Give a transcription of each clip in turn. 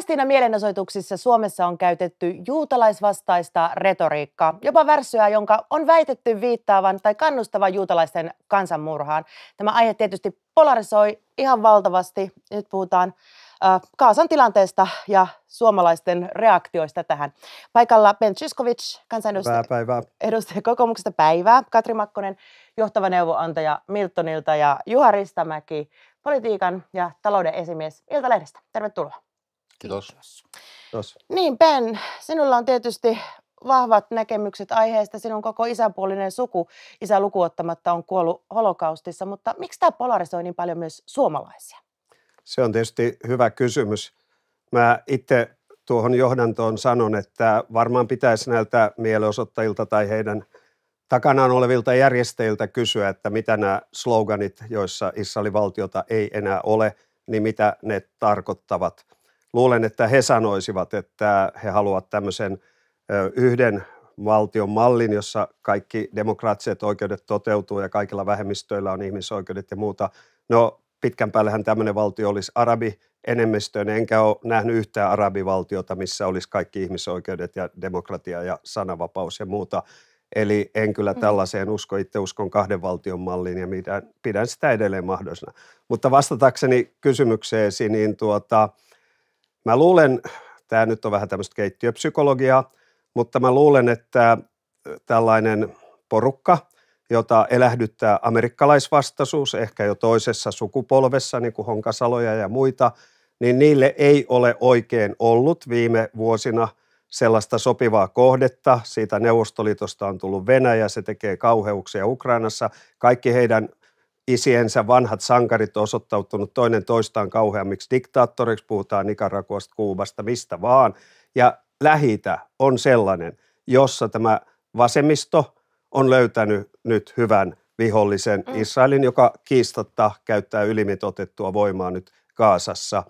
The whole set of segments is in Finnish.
Palestiinan mielenosoituksissa Suomessa on käytetty juutalaisvastaista retoriikkaa, jopa värssyä, jonka on väitetty viittaavan tai kannustavan juutalaisten kansanmurhaan. Tämä aihe tietysti polarisoi ihan valtavasti. Nyt puhutaan äh, Kaasan tilanteesta ja suomalaisten reaktioista tähän. Paikalla Ben Zyskovic, kansanedustaja edustaja kokoomuksesta päivää, Katri Makkonen, johtava neuvoantaja Miltonilta ja Juha Ristamäki, politiikan ja talouden esimies Iltalehdestä. Tervetuloa. Kiitos. Kiitos. Kiitos. Niin Ben, sinulla on tietysti vahvat näkemykset aiheesta. Sinun koko isänpuolinen suku, isä lukuottamatta, on kuollut holokaustissa, mutta miksi tämä polarisoi niin paljon myös suomalaisia? Se on tietysti hyvä kysymys. Mä itse tuohon johdantoon sanon, että varmaan pitäisi näiltä mielenosoittajilta tai heidän takanaan olevilta järjestäjiltä kysyä, että mitä nämä sloganit, joissa Israelin valtiota ei enää ole, niin mitä ne tarkoittavat – luulen, että he sanoisivat, että he haluavat tämmöisen yhden valtion mallin, jossa kaikki demokraattiset oikeudet toteutuu ja kaikilla vähemmistöillä on ihmisoikeudet ja muuta. No pitkän päällähän tämmöinen valtio olisi arabi enemmistöinen, enkä ole nähnyt yhtään arabivaltiota, missä olisi kaikki ihmisoikeudet ja demokratia ja sananvapaus ja muuta. Eli en kyllä mm. tällaiseen usko, itse uskon kahden valtion malliin ja pidän sitä edelleen mahdollisena. Mutta vastatakseni kysymykseesi, niin tuota, Mä luulen, tämä nyt on vähän tämmöistä keittiöpsykologiaa, mutta mä luulen, että tällainen porukka, jota elähdyttää amerikkalaisvastaisuus, ehkä jo toisessa sukupolvessa, niin kuin Honkasaloja ja muita, niin niille ei ole oikein ollut viime vuosina sellaista sopivaa kohdetta. Siitä Neuvostoliitosta on tullut Venäjä, se tekee kauheuksia Ukrainassa. Kaikki heidän isiensä vanhat sankarit osoittautunut toinen toistaan kauheammiksi diktaattoreiksi, puhutaan Nicaraguasta, Kuubasta, mistä vaan. Ja lähitä on sellainen, jossa tämä vasemmisto on löytänyt nyt hyvän vihollisen mm. Israelin, joka kiistatta käyttää ylimitotettua voimaa nyt Kaasassa.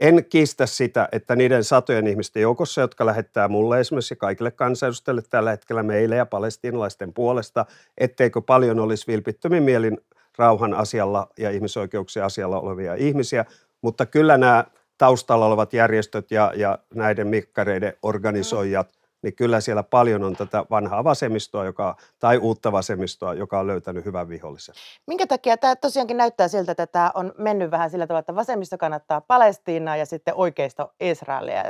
En kiistä sitä, että niiden satojen ihmisten joukossa, jotka lähettää mulle esimerkiksi kaikille kansanedustajille tällä hetkellä meille ja palestiinalaisten puolesta, etteikö paljon olisi vilpittömin mielin rauhan asialla ja ihmisoikeuksien asialla olevia ihmisiä, mutta kyllä nämä taustalla olevat järjestöt ja, ja näiden mikkareiden organisoijat, niin kyllä siellä paljon on tätä vanhaa vasemmistoa joka, tai uutta vasemmistoa, joka on löytänyt hyvän vihollisen. Minkä takia tämä tosiaankin näyttää siltä, että tämä on mennyt vähän sillä tavalla, että vasemmisto kannattaa Palestiinaa ja sitten oikeisto Israelia.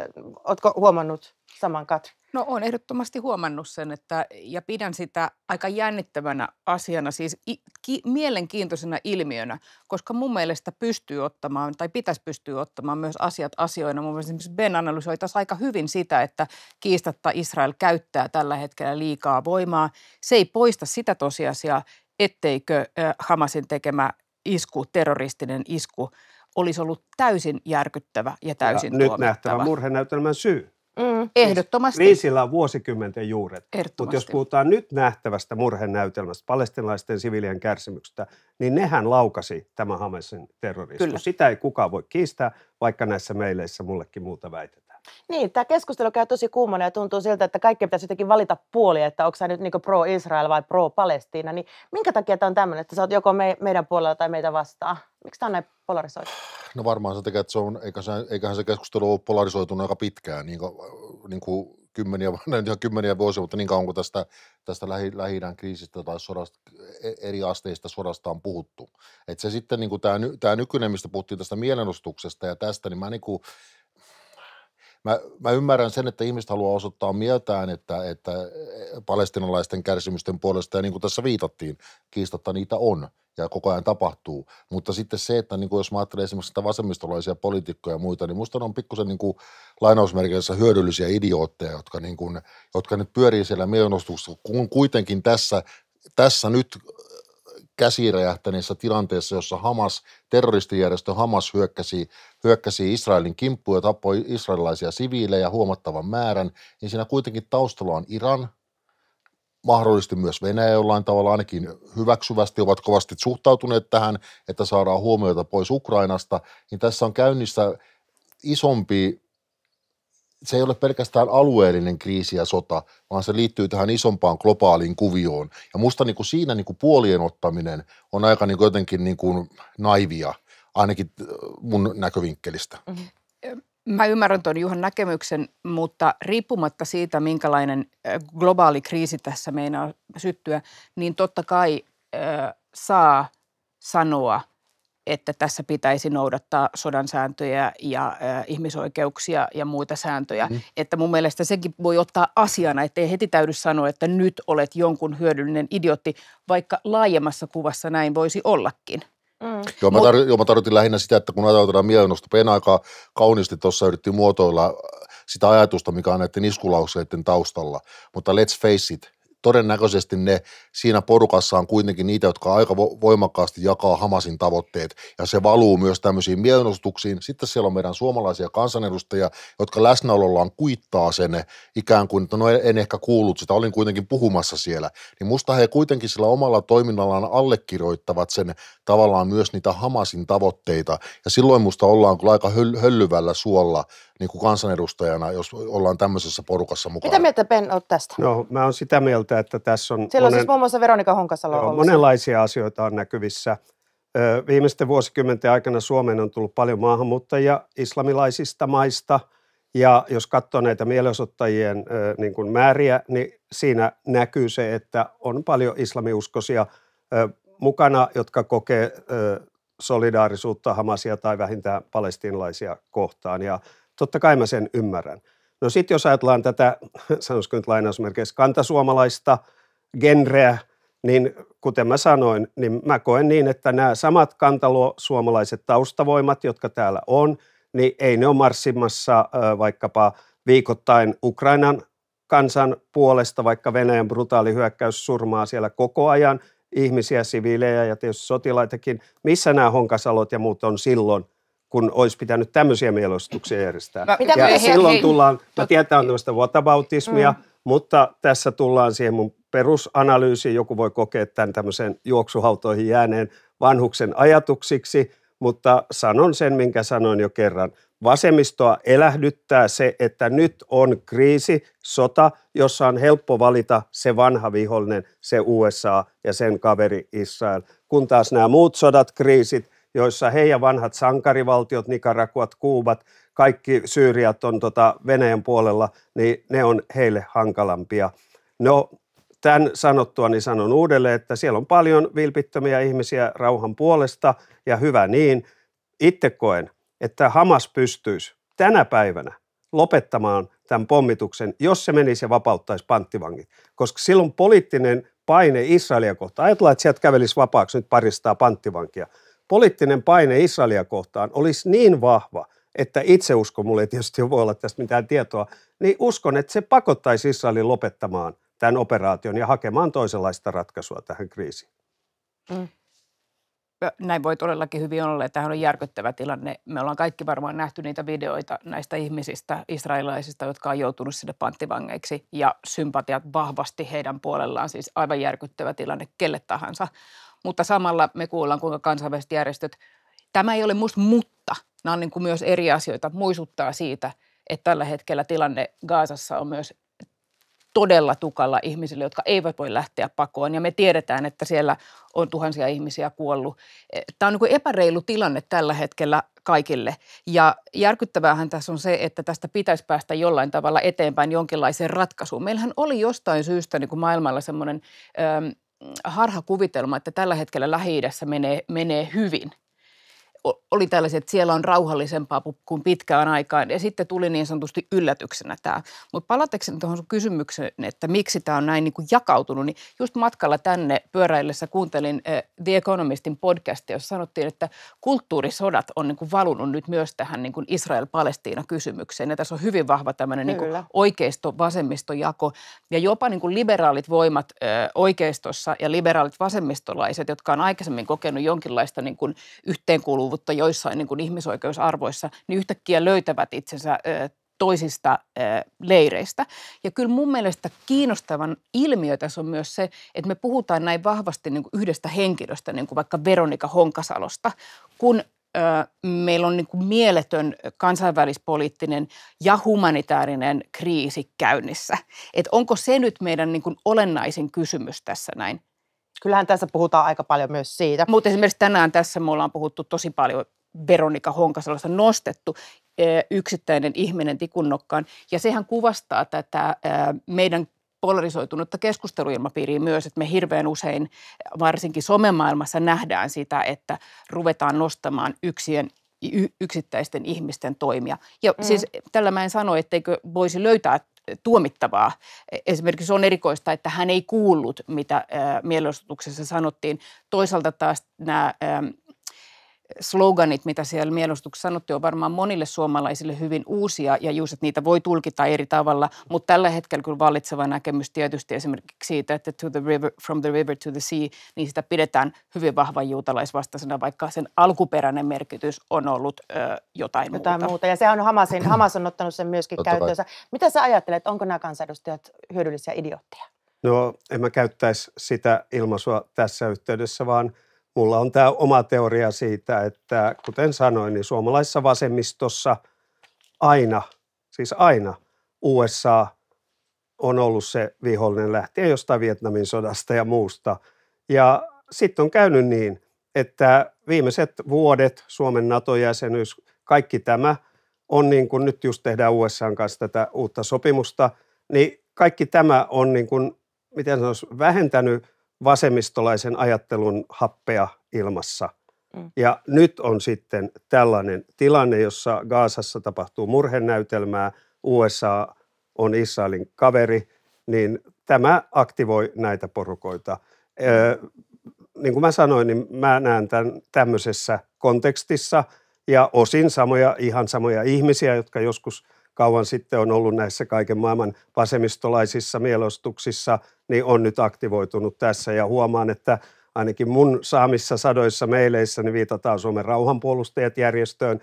Oletko huomannut saman Katri? No on ehdottomasti huomannut sen, että, ja pidän sitä aika jännittävänä asiana, siis i, ki, mielenkiintoisena ilmiönä, koska mun mielestä pystyy ottamaan tai pitäisi pystyä ottamaan myös asiat asioina. Mun mielestä esimerkiksi Ben analysoi tässä aika hyvin sitä, että kiistatta Israel käyttää tällä hetkellä liikaa voimaa. Se ei poista sitä tosiasiaa, etteikö Hamasin tekemä isku, terroristinen isku, olisi ollut täysin järkyttävä ja täysin ja nyt nähtävä murhenäytelmän syy. Mm. Siis Ehdottomasti. Kriisillä on vuosikymmenten juuret. Mutta jos puhutaan nyt nähtävästä murhenäytelmästä, palestinalaisten sivilien kärsimyksestä, niin nehän laukasi tämä Hamasin terrorismi. Kyllä. Sitä ei kukaan voi kiistää, vaikka näissä meileissä mullekin muuta väitetään. Niin, tämä keskustelu käy tosi kuumana ja tuntuu siltä, että kaikki pitäisi jotenkin valita puoli, että onko sä nyt niin pro-Israel vai pro-Palestiina. Niin minkä takia tämä on tämmöinen, että sä oot joko me, meidän puolella tai meitä vastaan? Miksi tämä on näin polarisoitu? No varmaan se tekee, että se on, eiköhän, se keskustelu ole polarisoitunut aika pitkään, niin kuin, niin kuin kymmeniä, näin ihan kymmeniä vuosia, mutta niin kauan kuin tästä, tästä lähi kriisistä tai sodasta, e-, eri asteista sodasta on puhuttu. Että se sitten, niin tämä, nykyinen, mistä puhuttiin tästä mielenostuksesta ja tästä, niin mä niin kuin, mä, mä ymmärrän sen, että ihmiset haluaa osoittaa mieltään, että, että palestinalaisten kärsimysten puolesta, ja niin kuin tässä viitattiin, kiistatta niitä on ja koko ajan tapahtuu. Mutta sitten se, että niin kuin jos mä ajattelen esimerkiksi sitä vasemmistolaisia poliitikkoja ja muita, niin musta ne on pikkusen niin lainausmerkeissä hyödyllisiä idiootteja, jotka, niin kuin, jotka nyt pyörii siellä mielenostuksessa, kun kuitenkin tässä, tässä nyt käsiräjähtäneessä tilanteessa, jossa Hamas, terroristijärjestö Hamas hyökkäsi, hyökkäsi Israelin kimppuun ja tappoi israelilaisia siviilejä huomattavan määrän, niin siinä kuitenkin taustalla on Iran, mahdollisesti myös Venäjä jollain tavalla ainakin hyväksyvästi ovat kovasti suhtautuneet tähän, että saadaan huomiota pois Ukrainasta, niin tässä on käynnissä isompi se ei ole pelkästään alueellinen kriisi ja sota, vaan se liittyy tähän isompaan globaaliin kuvioon. Ja musta niin kuin siinä niin kuin puolien ottaminen on aika niin kuin jotenkin niin kuin naivia, ainakin äh, mun näkövinkkelistä. Mm-hmm. Mä ymmärrän tuon Juhan näkemyksen, mutta riippumatta siitä, minkälainen äh, globaali kriisi tässä meinaa syttyä, niin totta kai äh, saa sanoa – että tässä pitäisi noudattaa sodan sääntöjä ja äh, ihmisoikeuksia ja muita sääntöjä. Mm. Että mun mielestä sekin voi ottaa asiana, ettei heti täydy sanoa, että nyt olet jonkun hyödyllinen idiotti, vaikka laajemmassa kuvassa näin voisi ollakin. Mm. Joo, mä, tar- joo, mä tarkoitin lähinnä sitä, että kun ajatellaan mielenosta, Pena aika kauniisti tuossa yritti muotoilla äh, sitä ajatusta, mikä on näiden iskulauseiden taustalla, mutta let's face it, todennäköisesti ne siinä porukassa on kuitenkin niitä, jotka aika voimakkaasti jakaa Hamasin tavoitteet ja se valuu myös tämmöisiin mielenosoituksiin. Sitten siellä on meidän suomalaisia kansanedustajia, jotka läsnäolollaan kuittaa sen ikään kuin, että no en ehkä kuullut sitä, olin kuitenkin puhumassa siellä. Niin musta he kuitenkin sillä omalla toiminnallaan allekirjoittavat sen tavallaan myös niitä Hamasin tavoitteita ja silloin musta ollaan kyllä aika höllyvällä suolla niin kuin kansanedustajana, jos ollaan tämmöisessä porukassa mukana. Mitä mieltä Ben olet tästä? No mä oon sitä mieltä, siitä, että tässä on... Siellä monen, on siis muun muassa Veronika Honkasalo joo, Monenlaisia asioita on näkyvissä. Viimeisten vuosikymmenten aikana Suomeen on tullut paljon maahanmuuttajia islamilaisista maista. Ja jos katsoo näitä mielenosoittajien niin kuin määriä, niin siinä näkyy se, että on paljon islamiuskosia mukana, jotka kokee solidaarisuutta Hamasia tai vähintään palestiinalaisia kohtaan. Ja totta kai mä sen ymmärrän – No sitten jos ajatellaan tätä, sanoisiko nyt lainausmerkeissä, kantasuomalaista genreä, niin kuten mä sanoin, niin mä koen niin, että nämä samat kantasuomalaiset taustavoimat, jotka täällä on, niin ei ne ole marssimassa vaikkapa viikoittain Ukrainan kansan puolesta, vaikka Venäjän brutaali hyökkäys surmaa siellä koko ajan ihmisiä, siviilejä ja tietysti sotilaitakin. Missä nämä honkasalot ja muut on silloin, kun olisi pitänyt tämmöisiä mielostuksia järjestää. Mä, ja hei, silloin hei, tullaan, hei. mä tiedän, on tämmöistä whataboutismia, mm. mutta tässä tullaan siihen mun perusanalyysiin. Joku voi kokea tämän tämmöisen juoksuhautoihin jääneen vanhuksen ajatuksiksi, mutta sanon sen, minkä sanoin jo kerran. Vasemmistoa elähdyttää se, että nyt on kriisi, sota, jossa on helppo valita se vanha vihollinen, se USA ja sen kaveri Israel. Kun taas nämä muut sodat, kriisit, joissa he ja vanhat sankarivaltiot, Nikarakuat, Kuubat, kaikki Syyriat on tota Venäjän puolella, niin ne on heille hankalampia. No, tämän sanottua niin sanon uudelleen, että siellä on paljon vilpittömiä ihmisiä rauhan puolesta ja hyvä niin. Itse koen, että Hamas pystyisi tänä päivänä lopettamaan tämän pommituksen, jos se menisi ja vapauttaisi panttivangit. Koska silloin poliittinen paine Israelia kohtaan, ajatellaan, että sieltä kävelisi vapaaksi nyt paristaa panttivankia – poliittinen paine Israelia kohtaan olisi niin vahva, että itse usko, mulla ei tietysti voi olla tästä mitään tietoa, niin uskon, että se pakottaisi Israelin lopettamaan tämän operaation ja hakemaan toisenlaista ratkaisua tähän kriisiin. Mm. Näin voi todellakin hyvin olla. että tämä on järkyttävä tilanne. Me ollaan kaikki varmaan nähty niitä videoita näistä ihmisistä, israelilaisista, jotka on joutunut sinne panttivangeiksi ja sympatiat vahvasti heidän puolellaan. Siis aivan järkyttävä tilanne kelle tahansa mutta samalla me kuullaan, kuinka kansainväliset järjestöt, tämä ei ole musta mutta, nämä on niin kuin myös eri asioita, muistuttaa siitä, että tällä hetkellä tilanne Gaasassa on myös todella tukalla ihmisille, jotka eivät voi lähteä pakoon. Ja me tiedetään, että siellä on tuhansia ihmisiä kuollut. E, tämä on niin kuin epäreilu tilanne tällä hetkellä kaikille. Ja järkyttävähän tässä on se, että tästä pitäisi päästä jollain tavalla eteenpäin jonkinlaiseen ratkaisuun. Meillähän oli jostain syystä niin kuin maailmalla semmoinen harhakuvitelma, että tällä hetkellä lähi menee, menee hyvin – oli tällaiset, että siellä on rauhallisempaa kuin pitkään aikaan. Ja sitten tuli niin sanotusti yllätyksenä tämä. Mutta palatakseni tuohon sun kysymykseen, että miksi tämä on näin niin kuin jakautunut, niin just matkalla tänne pyöräillessä kuuntelin eh, The Economistin podcastia, jossa sanottiin, että kulttuurisodat on niin kuin valunut nyt myös tähän niin kuin Israel-Palestiina-kysymykseen. Ja tässä on hyvin vahva tämmöinen niin oikeisto-vasemmistojako. Ja jopa niin kuin liberaalit voimat eh, oikeistossa ja liberaalit vasemmistolaiset, jotka on aikaisemmin kokenut jonkinlaista niin kuin yhteenkuuluvuutta luovutta joissain niin kuin ihmisoikeusarvoissa, niin yhtäkkiä löytävät itsensä toisista leireistä. Ja kyllä mun mielestä kiinnostavan ilmiö tässä on myös se, että me puhutaan näin vahvasti niin kuin yhdestä henkilöstä, niin kuin vaikka Veronika Honkasalosta, kun meillä on niin kuin mieletön kansainvälispoliittinen ja humanitaarinen kriisi käynnissä. Et onko se nyt meidän niin kuin olennaisin kysymys tässä näin? Kyllähän tässä puhutaan aika paljon myös siitä. Mutta esimerkiksi tänään tässä me ollaan puhuttu tosi paljon Veronika Honkasalosta nostettu yksittäinen ihminen tikunnokkaan. Ja sehän kuvastaa tätä meidän polarisoitunutta keskusteluilmapiiriä myös, että me hirveän usein varsinkin somemaailmassa nähdään sitä, että ruvetaan nostamaan yksien y- yksittäisten ihmisten toimia. Ja mm. siis tällä mä en sano, etteikö voisi löytää tuomittavaa. Esimerkiksi on erikoista, että hän ei kuullut, mitä mielenosoituksessa sanottiin. Toisaalta taas nämä sloganit, mitä siellä mielustuksessa sanottiin, on varmaan monille suomalaisille hyvin uusia ja just, että niitä voi tulkita eri tavalla, mutta tällä hetkellä kyllä vallitseva näkemys tietysti esimerkiksi siitä, että to the river, from the river to the sea, niin sitä pidetään hyvin vahvan juutalaisvastaisena, vaikka sen alkuperäinen merkitys on ollut ö, jotain, jotain muuta. muuta. Ja se on Hamasin, Hamas on ottanut sen myöskin Totta käyttöönsä. Mitä sä ajattelet, onko nämä kansanedustajat hyödyllisiä idiootteja? No en mä käyttäisi sitä ilmaisua tässä yhteydessä, vaan – mulla on tämä oma teoria siitä, että kuten sanoin, niin suomalaisessa vasemmistossa aina, siis aina USA on ollut se vihollinen lähtien jostain Vietnamin sodasta ja muusta. Ja sitten on käynyt niin, että viimeiset vuodet Suomen NATO-jäsenyys, kaikki tämä on niin kuin nyt just tehdään USA kanssa tätä uutta sopimusta, niin kaikki tämä on niin kuin, miten sanoisi, vähentänyt – vasemmistolaisen ajattelun happea ilmassa. Mm. Ja nyt on sitten tällainen tilanne, jossa Gaasassa tapahtuu murhenäytelmää, USA on Israelin kaveri, niin tämä aktivoi näitä porukoita. Öö, niin kuin mä sanoin, niin mä näen tämän tämmöisessä kontekstissa ja osin samoja, ihan samoja ihmisiä, jotka joskus – kauan sitten on ollut näissä kaiken maailman vasemmistolaisissa mielostuksissa, niin on nyt aktivoitunut tässä. Ja huomaan, että ainakin mun saamissa sadoissa meileissä niin viitataan Suomen rauhanpuolustajat järjestöön,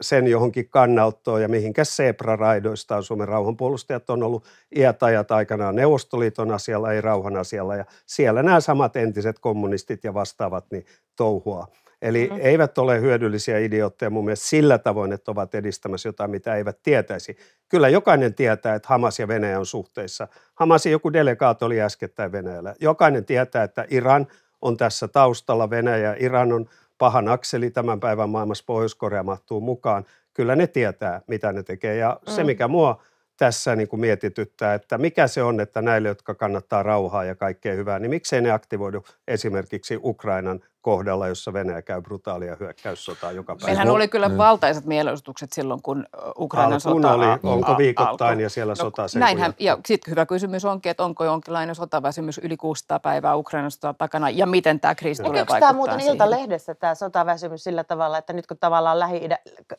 sen johonkin kannaltoon ja mihinkä Sebra-raidoista on Suomen rauhanpuolustajat on ollut iät ajat aikanaan Neuvostoliiton asialla, ei rauhan asialla ja siellä nämä samat entiset kommunistit ja vastaavat niin touhua. Eli mm. eivät ole hyödyllisiä idiootteja mun mielestä sillä tavoin, että ovat edistämässä jotain, mitä eivät tietäisi. Kyllä jokainen tietää, että Hamas ja Venäjä on suhteissa. Hamasin joku delegaatio oli äskettäin Venäjällä. Jokainen tietää, että Iran on tässä taustalla Venäjä. Iran on pahan akseli tämän päivän maailmassa. Pohjois-Korea mahtuu mukaan. Kyllä ne tietää, mitä ne tekee. Ja mm. se, mikä mua tässä niin kuin mietityttää, että mikä se on, että näille, jotka kannattaa rauhaa ja kaikkea hyvää, niin miksei ne aktivoidu esimerkiksi Ukrainan kohdalla, jossa Venäjä käy brutaalia hyökkäyssotaa joka päivä. Meillähän siis oli kyllä niin. valtaiset mielenosoitukset silloin, kun Ukrainan Alkuun sota oli, onko viikoittain alku. ja siellä no, sota näinhän, ja sitten hyvä kysymys onkin, että onko jonkinlainen sotaväsymys yli 600 päivää Ukrainan sotaa takana, ja miten tämä kriisi tulee vaikuttaa tämä muuten siihen? Iltalehdessä tämä sotaväsymys sillä tavalla, että nyt kun tavallaan lähi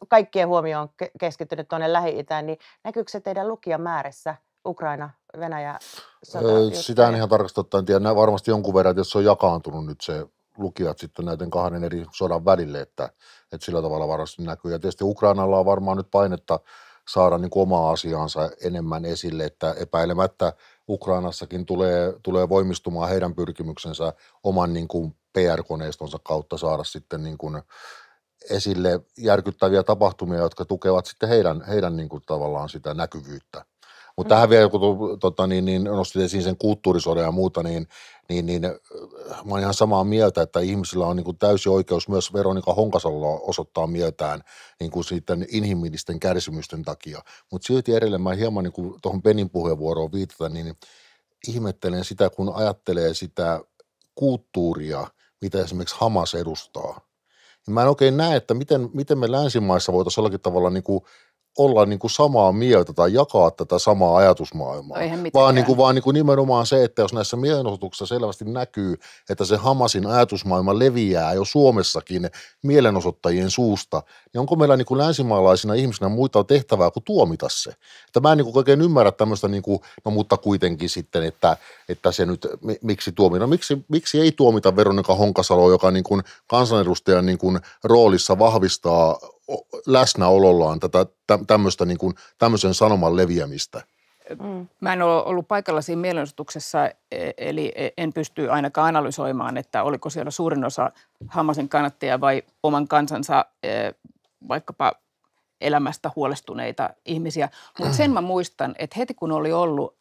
kaikkien huomio on keskittynyt tuonne Lähi-Itään, niin näkyykö se teidän lukijamäärässä Ukraina, Venäjä, sota? Öö, sitä en ihan tarkasti ottaen tiedä. Varmasti jonkun verran, että se on jakaantunut nyt se lukijat sitten näiden kahden eri sodan välille, että, että sillä tavalla varmasti näkyy. Ja tietysti Ukrainalla on varmaan nyt painetta saada niin kuin omaa asiaansa enemmän esille, että epäilemättä Ukrainassakin tulee, tulee voimistumaan heidän pyrkimyksensä oman niin kuin PR-koneistonsa kautta saada sitten niin kuin esille järkyttäviä tapahtumia, jotka tukevat sitten heidän, heidän niin kuin tavallaan sitä näkyvyyttä. Mutta mm. tähän vielä, kun tota, niin, niin nostit esiin sen kulttuurisodan ja muuta, niin niin, niin äh, mä oon ihan samaa mieltä, että ihmisillä on niin kuin täysi oikeus myös Veronika Honkasalla osoittaa mieltään niin kuin sitten inhimillisten kärsimysten takia. Mutta silti edelleen mä hieman niin kuin tuohon Benin puheenvuoroon viitata, niin ihmettelen sitä, kun ajattelee sitä kulttuuria, mitä esimerkiksi Hamas edustaa. Mä en oikein näe, että miten, miten me länsimaissa voitaisiin jollakin tavalla niin kuin – olla niin kuin samaa mieltä tai jakaa tätä samaa ajatusmaailmaa, no vaan, niin kuin, vaan niin kuin nimenomaan se, että jos näissä mielenosoituksissa selvästi näkyy, että se Hamasin ajatusmaailma leviää jo Suomessakin mielenosoittajien suusta, niin onko meillä niin kuin länsimaalaisina ihmisinä muita tehtävää kuin tuomita se? Että mä en niin kuin oikein ymmärrä tämmöistä, niin kuin, no mutta kuitenkin sitten, että, että se nyt, miksi tuomita, miksi, miksi ei tuomita Veronika Honkasalo, joka niin kuin kansanedustajan niin kuin roolissa vahvistaa läsnäolollaan tätä, tämmöistä niin kuin, tämmöisen sanoman leviämistä? Mm. Mä en ole ollut paikalla siinä mielenosoituksessa, e-, eli e-, en pysty ainakaan analysoimaan, että oliko siellä suurin osa Hamasin kannattajia vai oman kansansa e-, vaikkapa elämästä huolestuneita ihmisiä. Mutta sen mä muistan, että heti kun oli ollut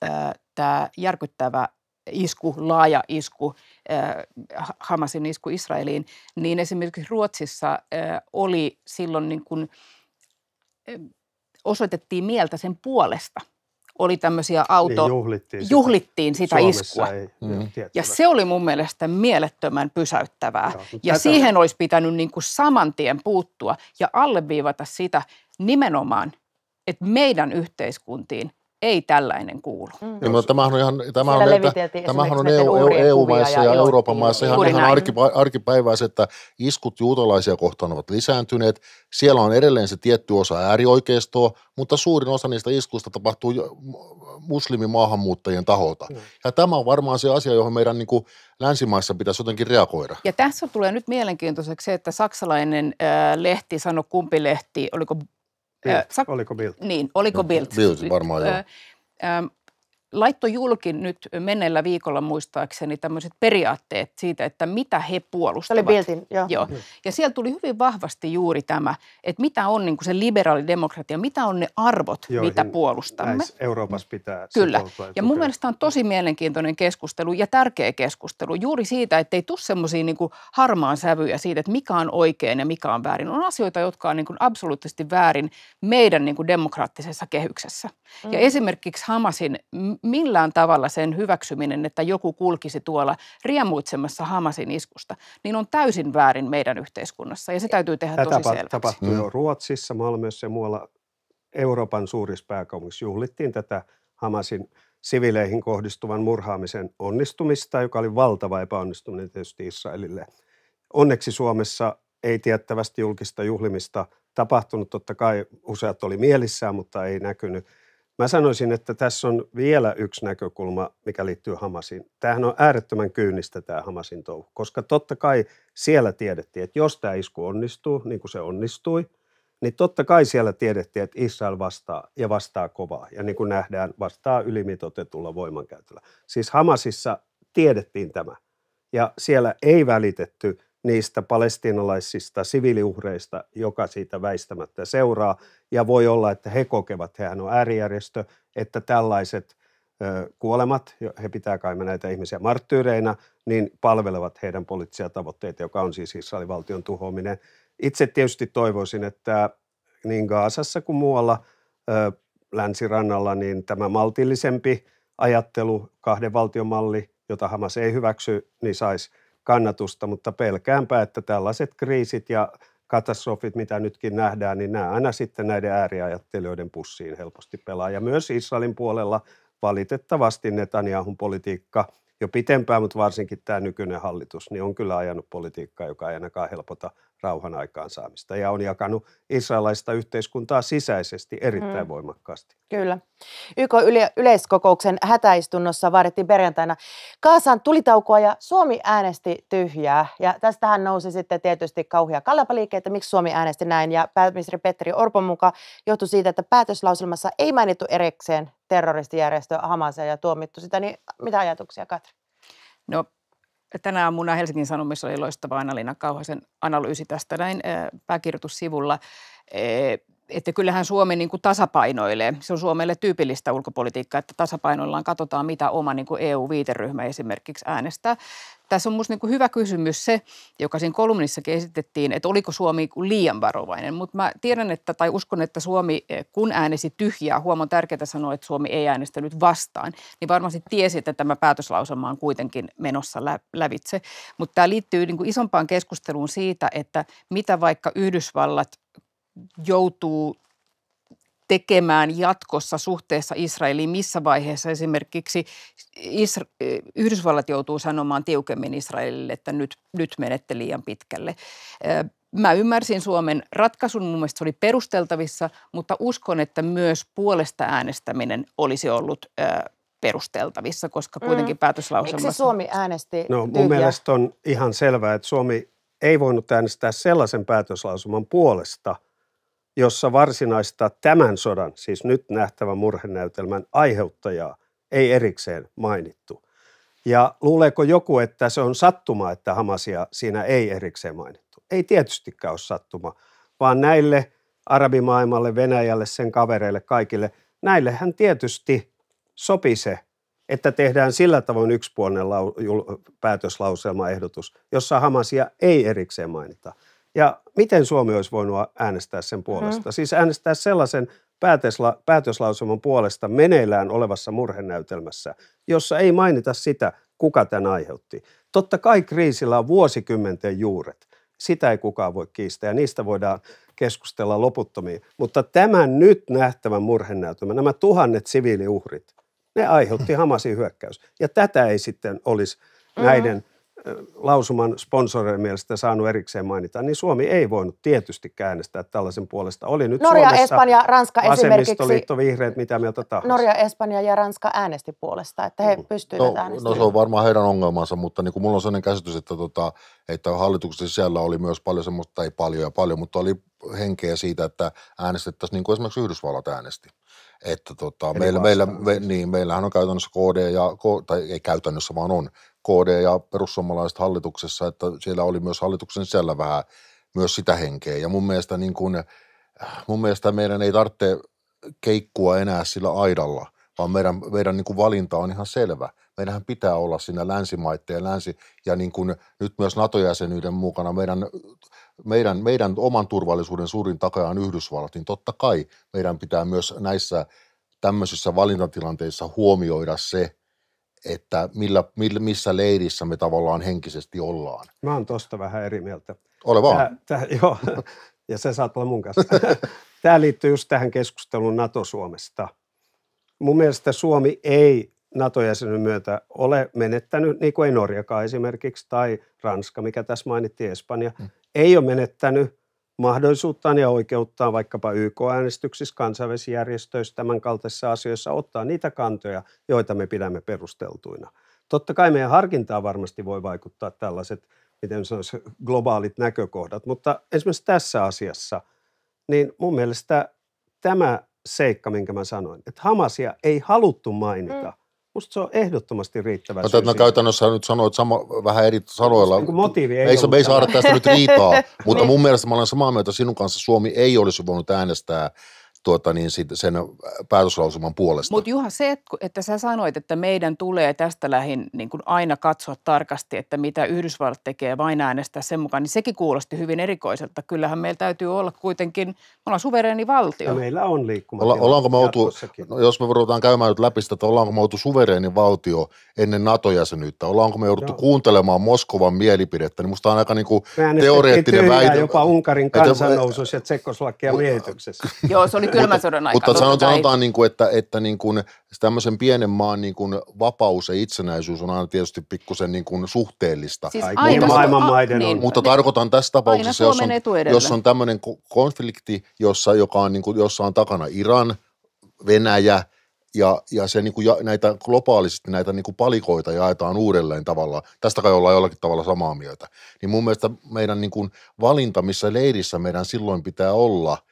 tämä järkyttävä isku, laaja isku, äh, Hamasin isku Israeliin, niin esimerkiksi Ruotsissa äh, oli silloin niin kuin, äh, osoitettiin mieltä sen puolesta – oli tämmöisiä niin, auto... Niin juhlittiin, sitä. juhlittiin sitä sitä iskua. Ei, mm. Ja se oli mun mielestä mielettömän pysäyttävää. Joo, ja tätä... siihen olisi pitänyt niin kuin saman tien puuttua ja alleviivata sitä nimenomaan, että meidän yhteiskuntiin ei tällainen kuulu. Mm. Niin, tämähän on ihan, tämähän on, että, tämähän on EU, EU, EU-maissa ja, ja Euroopan maissa ihan, ihan arki, arkipäiväiset, että iskut juutalaisia kohtaan ovat lisääntyneet. Siellä on edelleen se tietty osa äärioikeistoa, mutta suurin osa niistä iskuista tapahtuu muslimimaahanmuuttajien taholta. Mm. Ja tämä on varmaan se asia, johon meidän niin kuin, länsimaissa pitäisi jotenkin reagoida. Ja tässä tulee nyt mielenkiintoiseksi se, että saksalainen äh, lehti sanoi, kumpi lehti, oliko Bild, äh, oliko Bild? Niin, oliko no, Bild. Bild varmaan joo. Äh, Laitto julkin nyt menneellä viikolla muistaakseni tämmöiset periaatteet siitä, että mitä he puolustavat. Oli Biltin, joo. joo. Mm. Ja siellä tuli hyvin vahvasti juuri tämä, että mitä on niin kuin se liberaalidemokratia, mitä on ne arvot, Joihin mitä puolustamme. Euroopassa pitää Kyllä. Ja mun mielestä on tosi mielenkiintoinen keskustelu ja tärkeä keskustelu juuri siitä, että ei tule semmoisia niin harmaan sävyjä siitä, että mikä on oikein ja mikä on väärin. On asioita, jotka on niin kuin absoluuttisesti väärin meidän niin kuin demokraattisessa kehyksessä. Mm. Ja esimerkiksi Hamasin millään tavalla sen hyväksyminen, että joku kulkisi tuolla riemuitsemassa Hamasin iskusta, niin on täysin väärin meidän yhteiskunnassa ja se täytyy tehdä Tätä tosi selväksi. tapahtui jo mm. Ruotsissa, Malmössä ja muualla Euroopan suurissa pääkaupungissa juhlittiin tätä Hamasin sivileihin kohdistuvan murhaamisen onnistumista, joka oli valtava epäonnistuminen tietysti Israelille. Onneksi Suomessa ei tiettävästi julkista juhlimista tapahtunut. Totta kai useat oli mielissään, mutta ei näkynyt. Mä sanoisin, että tässä on vielä yksi näkökulma, mikä liittyy Hamasiin. Tämähän on äärettömän kyynistä tämä Hamasin touhu, koska totta kai siellä tiedettiin, että jos tämä isku onnistuu, niin kuin se onnistui, niin totta kai siellä tiedettiin, että Israel vastaa ja vastaa kovaa. Ja niin kuin nähdään, vastaa ylimitotetulla voimankäytöllä. Siis Hamasissa tiedettiin tämä. Ja siellä ei välitetty – niistä palestinalaisista siviiliuhreista, joka siitä väistämättä seuraa. Ja voi olla, että he kokevat, hän on äärijärjestö, että tällaiset kuolemat, he pitää kai näitä ihmisiä marttyyreinä, niin palvelevat heidän poliittisia tavoitteita, joka on siis Israelin valtion tuhoaminen. Itse tietysti toivoisin, että niin Gaasassa kuin muualla länsirannalla, niin tämä maltillisempi ajattelu, kahden valtion malli, jota Hamas ei hyväksy, niin saisi kannatusta, mutta pelkäänpä, että tällaiset kriisit ja katastrofit, mitä nytkin nähdään, niin nämä aina sitten näiden ääriajattelijoiden pussiin helposti pelaa. Ja myös Israelin puolella valitettavasti Netanyahun politiikka jo pitempään, mutta varsinkin tämä nykyinen hallitus, niin on kyllä ajanut politiikkaa, joka ei ainakaan helpota rauhan aikaansaamista ja on jakanut israelaista yhteiskuntaa sisäisesti erittäin mm. voimakkaasti. Kyllä. YK yleiskokouksen hätäistunnossa vaadittiin perjantaina Kaasan tulitaukoa ja Suomi äänesti tyhjää. Ja tästähän nousi sitten tietysti kauhia että miksi Suomi äänesti näin. Ja pääministeri Petteri Orpon mukaan johtui siitä, että päätöslauselmassa ei mainittu erikseen terroristijärjestö Hamasia ja tuomittu sitä. Niin mitä ajatuksia, Katri? No tänä aamuna Helsingin Sanomissa oli loistava Anna-Liina Kauhasen analyysi tästä näin pääkirjoitussivulla että kyllähän Suomi niin kuin tasapainoilee. Se on Suomelle tyypillistä ulkopolitiikkaa, että tasapainoillaan katsotaan, mitä oma niin kuin EU-viiteryhmä esimerkiksi äänestää. Tässä on minusta niin kuin hyvä kysymys se, joka siinä kolumnissakin esitettiin, että oliko Suomi niin liian varovainen. Mutta mä tiedän, että tai uskon, että Suomi, eh, kun äänesi tyhjää, huomaa tärkeää sanoa, että Suomi ei äänestänyt vastaan, niin varmasti tiesi, että tämä päätöslausuma on kuitenkin menossa lä- lävitse. Mutta tämä liittyy niin isompaan keskusteluun siitä, että mitä vaikka Yhdysvallat joutuu tekemään jatkossa suhteessa Israeliin, missä vaiheessa esimerkiksi Isra- Yhdysvallat joutuu sanomaan tiukemmin Israelille, että nyt, nyt menette liian pitkälle. Mä ymmärsin Suomen ratkaisun, mun mielestä se oli perusteltavissa, mutta uskon, että myös puolesta äänestäminen olisi ollut perusteltavissa, koska mm. kuitenkin mm. päätöslauselmassa... Miksi Suomi äänesti No mun tyhjää? mielestä on ihan selvää, että Suomi ei voinut äänestää sellaisen päätöslausuman puolesta – jossa varsinaista tämän sodan, siis nyt nähtävän murhenäytelmän aiheuttajaa ei erikseen mainittu. Ja luuleeko joku, että se on sattuma, että Hamasia siinä ei erikseen mainittu? Ei tietystikään ole sattuma, vaan näille arabimaailmalle, Venäjälle, sen kavereille, kaikille, näillehän tietysti sopi se, että tehdään sillä tavoin yksipuolinen lau- jul- päätöslauselmaehdotus, jossa Hamasia ei erikseen mainita – ja miten Suomi olisi voinut äänestää sen puolesta? Mm. Siis äänestää sellaisen päätösla, päätöslausuman puolesta meneillään olevassa murhenäytelmässä, jossa ei mainita sitä, kuka tämän aiheutti. Totta kai kriisillä on vuosikymmenten juuret. Sitä ei kukaan voi kiistää ja niistä voidaan keskustella loputtomiin. Mutta tämän nyt nähtävän murhenäytelmän, nämä tuhannet siviiliuhrit, ne aiheutti Hamasin hyökkäys. Ja tätä ei sitten olisi mm. näiden lausuman sponsorien mielestä saanut erikseen mainita, niin Suomi ei voinut tietysti äänestää tällaisen puolesta. Oli nyt Norja, Suomessa Espanja, Ranska esimerkiksi. vihreät, mitä mieltä tahansa. Norja, Espanja ja Ranska äänesti puolesta, että he mm. pystyivät no, äänestämään. No se on varmaan heidän ongelmansa, mutta niin kuin mulla on sellainen käsitys, että, tota, että hallituksen sisällä oli myös paljon semmoista, tai paljon ja paljon, mutta oli henkeä siitä, että äänestettäisiin niin kuin esimerkiksi Yhdysvallat äänesti. Että tota, meillä, meillä, me, niin, meillähän on käytännössä KD, ja, tai ei käytännössä vaan on KD ja perussuomalaiset hallituksessa, että siellä oli myös hallituksen sisällä vähän myös sitä henkeä. Ja mun mielestä, niin kuin, mun mielestä meidän ei tarvitse keikkua enää sillä aidalla, vaan meidän, meidän niin kuin valinta on ihan selvä. Meidän pitää olla siinä länsimaitteen ja länsi, ja niin kuin nyt myös NATO-jäsenyyden mukana meidän, meidän, meidän oman turvallisuuden suurin takaja on Yhdysvallat, niin totta kai meidän pitää myös näissä tämmöisissä valintatilanteissa huomioida se, että millä, millä, missä leirissä me tavallaan henkisesti ollaan. Mä oon tosta vähän eri mieltä. Ole vaan. Tää, tää, joo, ja se saat olla mun kanssa. Tämä liittyy just tähän keskusteluun NATO-Suomesta. Mun mielestä Suomi ei NATO-jäsenen myötä ole menettänyt, niin kuin ei Norjakaan esimerkiksi, tai Ranska, mikä tässä mainittiin, Espanja, mm. ei ole menettänyt mahdollisuuttaan ja oikeuttaan vaikkapa YK-äänestyksissä, kansainvälisissä järjestöissä, tämän kaltaisissa asioissa ottaa niitä kantoja, joita me pidämme perusteltuina. Totta kai meidän harkintaan varmasti voi vaikuttaa tällaiset, miten sanoisi, globaalit näkökohdat, mutta esimerkiksi tässä asiassa, niin mun mielestä tämä seikka, minkä mä sanoin, että Hamasia ei haluttu mainita, mm. Musta se on ehdottomasti riittävä Mutta no käytännössä nyt sanoit sama, vähän eri sanoilla. Niin motiivi ei, ei, se, ei saada tästä nyt riitaa, mutta niin. mun mielestä mä olen samaa mieltä sinun kanssa. Suomi ei olisi voinut äänestää tuota, niin sit sen äh, päätöslausuman puolesta. Mutta Juha, se, että sä sanoit, että meidän tulee tästä lähin niin kuin aina katsoa tarkasti, että mitä Yhdysvallat tekee, vain äänestää sen mukaan, niin sekin kuulosti hyvin erikoiselta. Kyllähän meillä täytyy olla kuitenkin, me olla suvereeni valtio. Ja meillä on liikkumatila Olla, ollaanko me outu, no, jos me ruvetaan käymään nyt läpi sitä, että ollaanko me oltu suvereeni valtio ennen NATO-jäsenyyttä, ollaanko me jouduttu no. kuuntelemaan Moskovan mielipidettä, niin musta on aika niin kuin teoreettinen väite. jopa Unkarin kansan ja tsekoslakia miehityksessä. Joo, se oli kylmän sodan aikaan. Mutta sanotaan, sanotaan niin kuin, että, että niin kuin tämmöisen pienen maan niin kuin vapaus ja itsenäisyys on aina tietysti pikkusen niin kuin suhteellista. Siis aina, mutta, maailman maiden niin, on. Mutta niin, tarkoitan tässä tapauksessa, jos on, jos on tämmöinen konflikti, jossa, joka on, niin kuin, jossa on takana Iran, Venäjä, ja, ja, se, niin kuin, ja näitä globaalisesti näitä niin kuin palikoita jaetaan uudelleen tavallaan. Tästä kai ollaan jollakin tavalla samaa mieltä. Niin mun mielestä meidän niin kuin, valinta, missä leirissä meidän silloin pitää olla –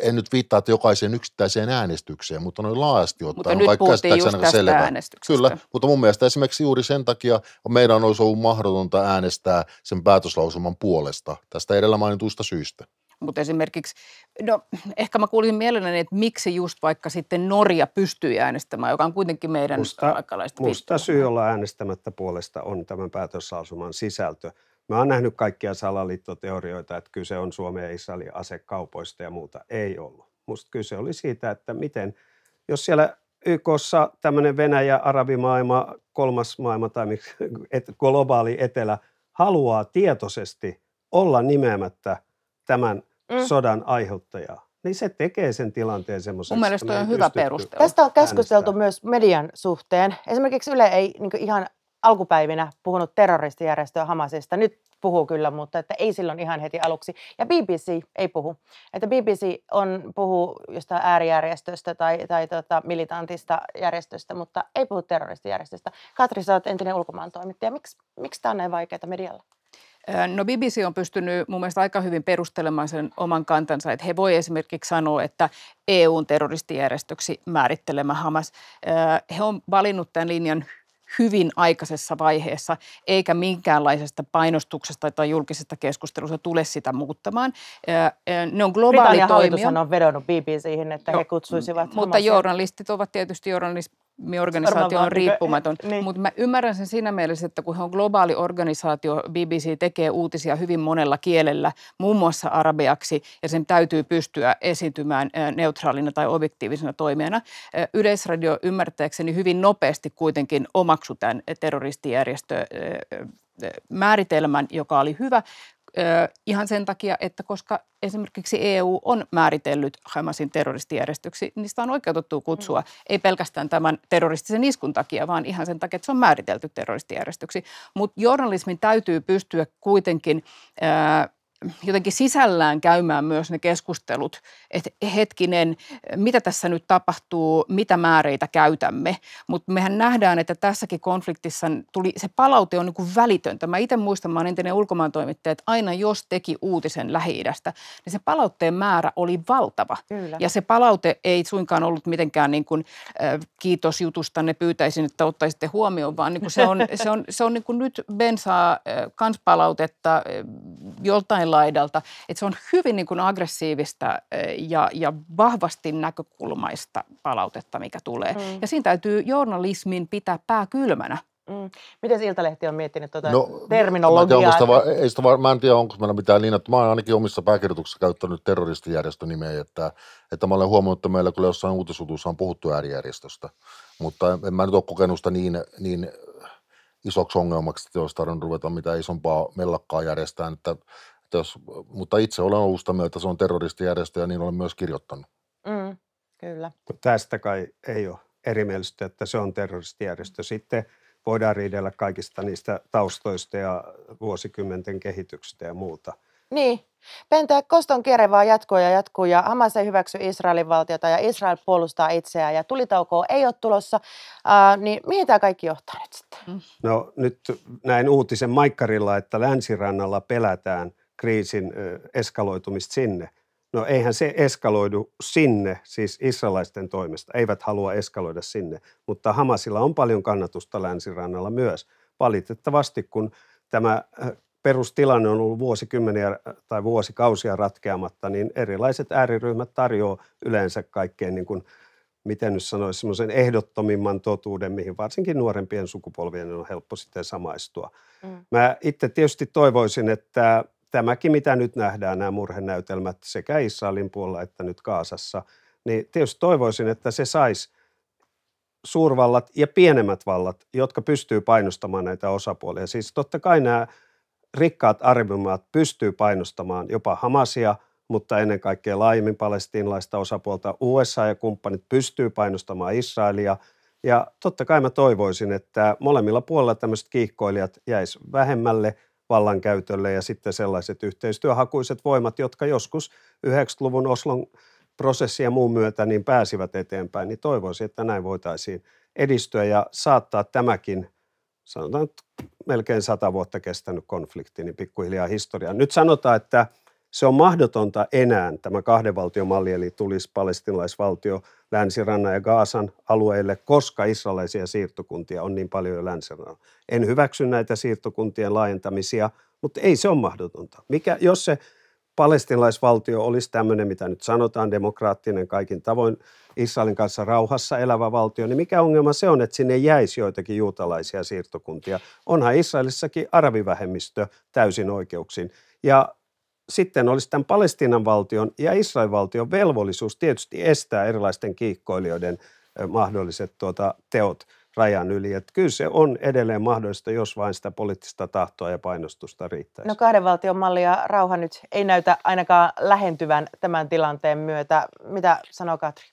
en nyt viittaa, että jokaiseen yksittäiseen äänestykseen, mutta noin laajasti ottaen. Mutta no nyt vaikka puhuttiin just tästä selvä. Kyllä, mutta mun mielestä esimerkiksi juuri sen takia meidän olisi ollut mahdotonta äänestää sen päätöslausuman puolesta tästä edellä mainituista syistä. Mutta esimerkiksi, no ehkä mä kuulin mielelläni, että miksi just vaikka sitten Norja pystyy äänestämään, joka on kuitenkin meidän musta, aikalaista Musta syy olla äänestämättä puolesta on tämän päätöslausuman sisältö – Mä oon nähnyt kaikkia salaliittoteorioita, että kyse on Suomen ja Israelin asekaupoista ja muuta. Ei ollut. Musta kyse oli siitä, että miten, jos siellä YKssa tämmöinen Venäjä, arabimaailma, kolmas maailma tai et, globaali etelä haluaa tietoisesti olla nimeämättä tämän mm. sodan aiheuttajaa, niin se tekee sen tilanteen semmoisen. Mun mielestä on hyvä perustelu. Tästä on keskusteltu äänestää. myös median suhteen. Esimerkiksi Yle ei niin ihan alkupäivinä puhunut terroristijärjestöä Hamasista. Nyt puhuu kyllä, mutta että ei silloin ihan heti aluksi. Ja BBC ei puhu. Että BBC on puhuu jostain äärijärjestöstä tai, tai tota, militantista järjestöstä, mutta ei puhu terroristijärjestöstä. Katri, sä oot entinen ulkomaan toimittaja. Miks, miksi tämä on näin vaikeaa medialla? No BBC on pystynyt mun mielestä aika hyvin perustelemaan sen oman kantansa, että he voi esimerkiksi sanoa, että EUn terroristijärjestöksi määrittelemä Hamas. He on valinnut tämän linjan hyvin aikaisessa vaiheessa, eikä minkäänlaisesta painostuksesta tai julkisesta keskustelusta tule sitä muuttamaan. Ne on globaali toimija. on vedonnut BBCihin, että joo, he kutsuisivat Mutta journalistit ovat tietysti journalistit organisaatio on riippumaton. Niin. Mutta mä ymmärrän sen siinä mielessä, että kun he on globaali organisaatio, BBC tekee uutisia hyvin monella kielellä, muun muassa arabiaksi, ja sen täytyy pystyä esiintymään neutraalina tai objektiivisena toimijana. Yleisradio ymmärtääkseni hyvin nopeasti kuitenkin omaksu tämän terroristijärjestö määritelmän, joka oli hyvä ihan sen takia, että koska esimerkiksi EU on määritellyt Hamasin terroristijärjestöksi, niistä on oikeutettu kutsua, mm. ei pelkästään tämän terroristisen iskun takia, vaan ihan sen takia, että se on määritelty terroristijärjestöksi. Mutta journalismin täytyy pystyä kuitenkin jotenkin sisällään käymään myös ne keskustelut, että hetkinen, mitä tässä nyt tapahtuu, mitä määreitä käytämme. Mutta mehän nähdään, että tässäkin konfliktissa tuli, se palaute on niin kuin välitöntä. Mä itse muistan, mä olen entinen ulkomaantoimittaja, että aina jos teki uutisen lähi niin se palautteen määrä oli valtava. Kyllä. Ja se palaute ei suinkaan ollut mitenkään niin kuin, äh, kiitos jutusta, ne pyytäisin, että ottaisitte huomioon, vaan niin kuin se on, se on, se on, se on niin kuin nyt bensaa, äh, kanspalautetta äh, joltain laidalta. Että se on hyvin niin kuin aggressiivista eh, ja, ja vahvasti näkökulmaista palautetta, mikä tulee. Mm. Ja siinä täytyy journalismin pitää pää kylmänä. Mm. Miten Iltalehti on miettinyt tuota no, terminologiaa? Mä, että... va- ei sitä va- mä en tiedä, onko meillä mitään niin, että mä olen ainakin omissa pääkirjoituksissa käyttänyt nimeä, että, että mä olen huomannut, että meillä kyllä jossain uutisutuissa on puhuttu äärijärjestöstä, mutta en mä nyt ole kokenut sitä niin, niin isoksi ongelmaksi, että olisi tarvinnut ruveta mitään isompaa mellakkaa järjestää, että sitten jos, mutta itse olen Oulusta mieltä, se on terroristijärjestö ja niin olen myös kirjoittanut. Mm, kyllä. tästä kai ei ole erimielistä, että se on terroristijärjestö. Mm. Sitten voidaan riidellä kaikista niistä taustoista ja vuosikymmenten kehityksestä ja muuta. Niin. Pentää koston kierre vaan jatkuu ja jatkuu ja Hamas ei hyväksy Israelin valtiota ja Israel puolustaa itseään ja tulitaukoa ei ole tulossa. Ää, niin mihin tämä kaikki johtaa nyt sitten? No nyt näin uutisen maikkarilla, että länsirannalla pelätään – kriisin eskaloitumista sinne. No eihän se eskaloidu sinne, siis israelaisten toimesta. Eivät halua eskaloida sinne, mutta Hamasilla on paljon kannatusta länsirannalla myös. Valitettavasti, kun tämä perustilanne on ollut vuosikymmeniä tai vuosikausia ratkeamatta, niin erilaiset ääriryhmät tarjoavat yleensä kaikkein niin kuin, miten nyt sanoisi, semmoisen ehdottomimman totuuden, mihin varsinkin nuorempien sukupolvien on helppo sitten samaistua. Mm. Mä itse tietysti toivoisin, että tämäkin, mitä nyt nähdään, nämä murhenäytelmät sekä Israelin puolella että nyt Kaasassa, niin tietysti toivoisin, että se saisi suurvallat ja pienemmät vallat, jotka pystyy painostamaan näitä osapuolia. Siis totta kai nämä rikkaat arvimaat pystyy painostamaan jopa Hamasia, mutta ennen kaikkea laajemmin palestiinlaista osapuolta. USA ja kumppanit pystyy painostamaan Israelia. Ja totta kai mä toivoisin, että molemmilla puolella tämmöiset kiihkoilijat jäisi vähemmälle – vallankäytölle ja sitten sellaiset yhteistyöhakuiset voimat, jotka joskus 90-luvun Oslon prosessia muun myötä niin pääsivät eteenpäin, niin toivoisin, että näin voitaisiin edistyä ja saattaa tämäkin, sanotaan melkein sata vuotta kestänyt konflikti, niin pikkuhiljaa historiaa. Nyt sanotaan, että – se on mahdotonta enää tämä kahden malli, eli tulisi palestinaisvaltio länsirannan ja Gaasan alueelle, koska israelaisia siirtokuntia on niin paljon jo länsirannalla. En hyväksy näitä siirtokuntien laajentamisia, mutta ei se ole mahdotonta. Mikä, jos se palestinaisvaltio olisi tämmöinen, mitä nyt sanotaan, demokraattinen kaikin tavoin, Israelin kanssa rauhassa elävä valtio, niin mikä ongelma se on, että sinne jäisi joitakin juutalaisia siirtokuntia? Onhan Israelissakin arabivähemmistö täysin oikeuksin. Ja sitten olisi tämän Palestiinan valtion ja Israelin valtion velvollisuus tietysti estää erilaisten kiikkoilijoiden mahdolliset tuota, teot rajan yli. Et kyllä se on edelleen mahdollista, jos vain sitä poliittista tahtoa ja painostusta riittää. No kahden valtion malli ja rauha nyt ei näytä ainakaan lähentyvän tämän tilanteen myötä. Mitä sanoo Katri?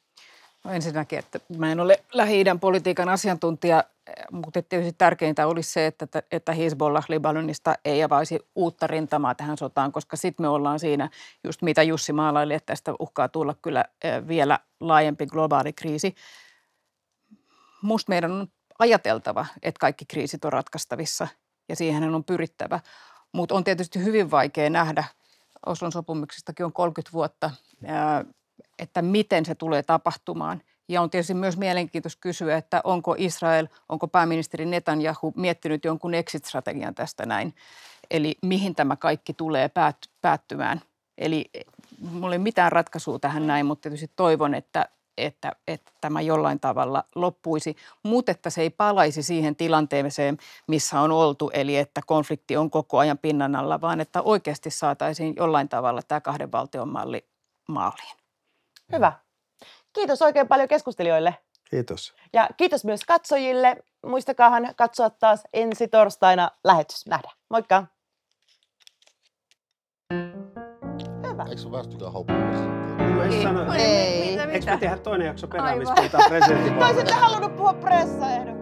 No ensinnäkin, että mä en ole Lähi-idän politiikan asiantuntija, mutta tietysti tärkeintä olisi se, että, että Hezbollah Libanonista ei avaisi uutta rintamaa tähän sotaan, koska sitten me ollaan siinä, just mitä Jussi maalaili, että tästä uhkaa tulla kyllä vielä laajempi globaali kriisi. Musta meidän on ajateltava, että kaikki kriisit on ratkaistavissa ja siihen on pyrittävä, mutta on tietysti hyvin vaikea nähdä, Oslon sopimuksestakin on 30 vuotta, että miten se tulee tapahtumaan. Ja on tietysti myös mielenkiintoista kysyä, että onko Israel, onko pääministeri Netanyahu miettinyt jonkun exit-strategian tästä näin. Eli mihin tämä kaikki tulee päät- päättymään. Eli e, mulla ei mitään ratkaisua tähän näin, mutta tietysti toivon, että, että, että tämä jollain tavalla loppuisi, mutta että se ei palaisi siihen tilanteeseen, missä on oltu, eli että konflikti on koko ajan pinnan alla, vaan että oikeasti saataisiin jollain tavalla tämä kahden valtion malli maaliin. Hyvä. Kiitos oikein paljon keskustelijoille. Kiitos. Ja kiitos myös katsojille. Muistakaahan katsoa taas ensi torstaina lähetys. Nähdään. Moikka! Hyvä. Eikö sun västykään haukkuun? Ei, Eikö me tehdä toinen jakso perään, missä puhutaan presidentin Mä olisin halunnut puhua pressaehdokkaaksi.